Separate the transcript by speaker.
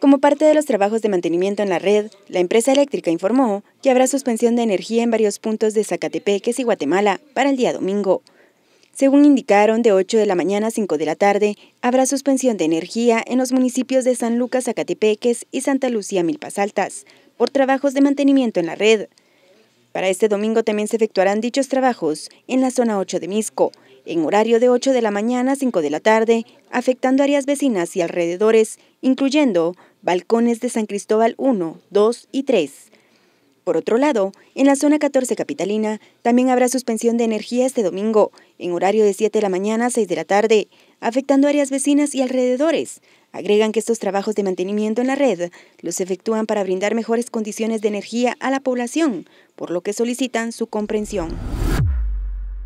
Speaker 1: Como parte de los trabajos de mantenimiento en la red, la empresa eléctrica informó que habrá suspensión de energía en varios puntos de Zacatepeques y Guatemala para el día domingo. Según indicaron, de 8 de la mañana a 5 de la tarde habrá suspensión de energía en los municipios de San Lucas, Zacatepeques y Santa Lucía, Milpas Altas, por trabajos de mantenimiento en la red. Para este domingo también se efectuarán dichos trabajos en la zona 8 de Misco, en horario de 8 de la mañana a 5 de la tarde, afectando áreas vecinas y alrededores, incluyendo balcones de San Cristóbal 1, 2 y 3. Por otro lado, en la zona 14 capitalina también habrá suspensión de energía este domingo, en horario de 7 de la mañana a 6 de la tarde, afectando áreas vecinas y alrededores. Agregan que estos trabajos de mantenimiento en la red los efectúan para brindar mejores condiciones de energía a la población, por lo que solicitan su comprensión.